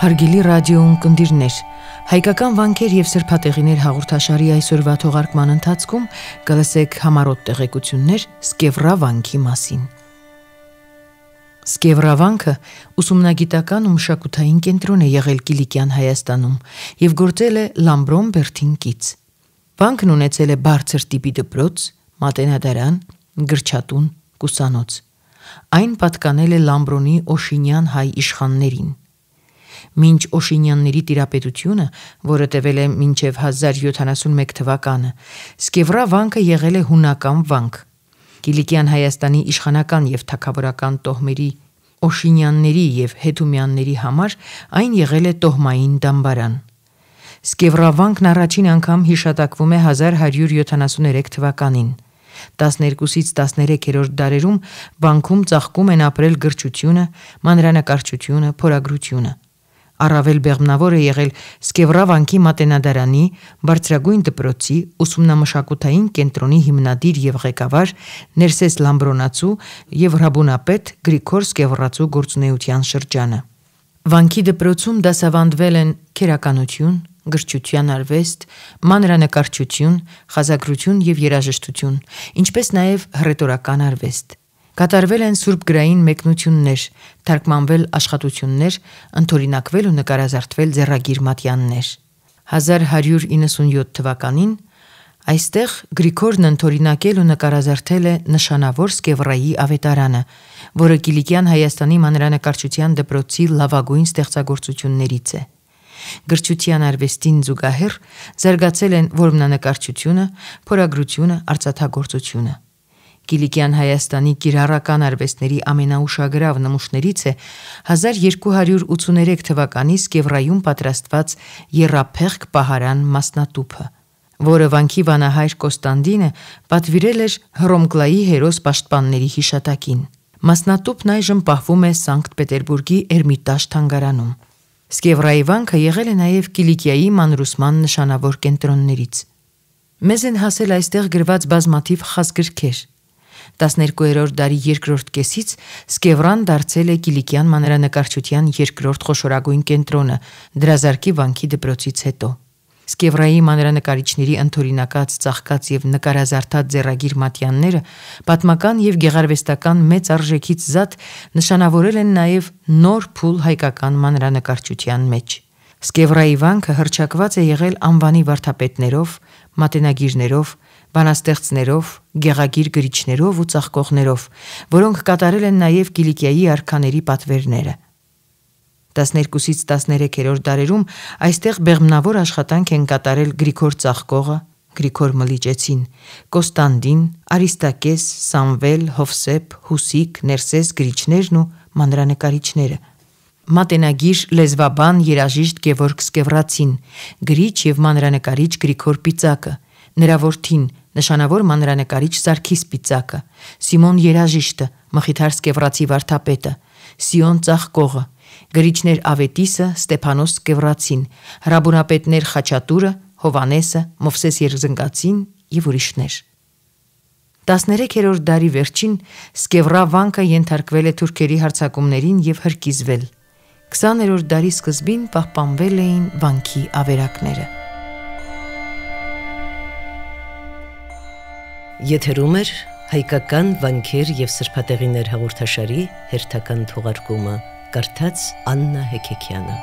հարգելի ռադիոյուն կնդիրներ։ Հայկական վանքեր եւ սրբատեղիներ հաղորդաշարի այսօրվա թողարկման ընթացքում կլսեք համարոտ տեղեկություններ Սկևրա վանքի մասին։ Սկևրա վանքը ուսումնագիտական ու մշակութային կենտրոն է եղել Կիլիկյան Հայաստանում եւ գործել է Լամբրոն Բերթին կից։ Վանքն ունեցել է բարձր տիպի դպրոց, մատենադարան, գրչատուն, կուսանոց։ Այն պատկանել է Լամբրոնի Օշինյան հայ իշխաններին մինչ Օշինյանների տիրապետությունը, որը տևել է մինչև 1071 թվականը, Սկևրա վանքը եղել է հունական վանք։ Կիլիկյան Հայաստանի իշխանական եւ թակավորական տոհմերի Օշինյանների եւ Հեթումյանների համար այն եղել է տոհմային դամբարան։ Սկևրավանքն առաջին անգամ հիշատակվում է 1173 թվականին։ 12-ից 13-րդ դարերում բանկում ծաղկում են ապրել գրչությունը, մանրանկարչությունը, փորագրությունը առավել բեղմնավոր է եղել Սկևրա վանքի Մատենադարանի բարձրագույն դպրոցի ուսումնամշակութային կենտրոնի հիմնադիր եւ ղեկավար Ներսես Լամբրոնացու եւ հրաբունապետ Գրիգոր Սկևրացու գործունեության շրջանը։ Վանքի դպրոցում դասավանդվել են քերականություն, գրչության արվեստ, մանրանկարչություն, խազագրություն եւ երաժշտություն, ինչպես նաեւ հռետորական արվեստ։ Կատարվել են Սուրբ գրային մեկնություններ, թարգմանվել աշխատություններ, ընթորինակվել ու նկարազարդվել ձեռագիր մատյաններ։ 1197 թվականին այստեղ Գրիգորն ընթորինակել ու նկարազարդել է նշանավոր Սկևրայի ավետարանը, որը Կիլիկյան Հայաստանի մանրանկարչության դպրոցի լավագույն ստեղծագործություններից է։ Գրչության արվեստին զուգահեռ զարգացել են որմնանկարչությունը, փորագրությունը, արծաթագործությունը։ Կիլիկյան Հայաստանի կիրառական արվեստների ամենաուշագրավ նմուշներից է 1283 թվականի Սկևրայում պատրաստված Եռափեղկ պահարան մասնատուփը, որը Վանքի վանահայր Կոստանդինը պատվիրել էր Հռոմկլայի հերոս պաշտպանների հիշատակին։ Մասնատուփն այժմ պահվում է Սանկտ Պետերբուրգի Էրմիտաժ թանգարանում։ Սկևրայի վանքը եղել է նաև Կիլիկիայի մանրուսման նշանավոր կենտրոններից։ Մեզ են հասել այստեղ գրված բազմաթիվ խազգրքեր, 12-րդ դարի երկրորդ կեսից Սկևրան դարձել է Կիլիկյան մանրանկարչության երկրորդ խոշորագույն կենտրոնը Դրազարկի վանքի դպրոցից հետո։ Սկևրայի մանրանկարիչների ընթորինակած, ծաղկած եւ նկարազարդած ձեռագիր մատյանները պատմական եւ գեղարվեստական մեծ արժեքից զատ նշանավորել են նաեւ նոր փուլ հայկական մանրանկարչության մեջ։ Սկևրայի վանքը հրճակված է եղել անվանի վարդապետներով, մատենագիրներով, բանաստեղծներով, գեղագիր գրիչներով ու ծաղկողներով, որոնք կատարել են նաև Կիլիկիայի արքաների պատվերները։ 12-ից 13-րդ դարերում այստեղ բեղմնավոր աշխատանք են կատարել Գրիգոր Ծաղկողը, Գրիգոր Մլիճեցին, Կոստանդին, Արիստակես, Սամվել, Հովսեփ, Հուսիկ, Ներսես գրիչներն ու մանրանկարիչները մատենագիր լեզվաբան երաժիշտ Գևորգ Սկևրացին, գրիչ եւ մանրանկարիչ Գրիգոր Պիծակը, նրա որդին նշանավոր մանրանկարիչ Սարգիս Պիծակը, Սիմոն Երաժիշտը, Մխիթար Սկևրացի վարդապետը, Սիոն Ծաղկողը, գրիչներ Ավետիսը, Ստեփանոս Սկևրացին, հրաբունապետներ Խաչատուրը, Հովանեսը, Մովսես Երզնկացին եւ ուրիշներ։ 13-րդ դարի վերջին Սկևրա վանքը ենթարկվել է թուրքերի հարձակումներին եւ հրկիզվել։ 20-րդ դարի սկզբին պահպանվել էին վանքի ավերակները։ Եթերում էր հայկական վանքեր եւ սրբատեղիներ հաղորդաշարի հերթական թողարկումը։ Կարդաց Աննա Հեկեկյանը։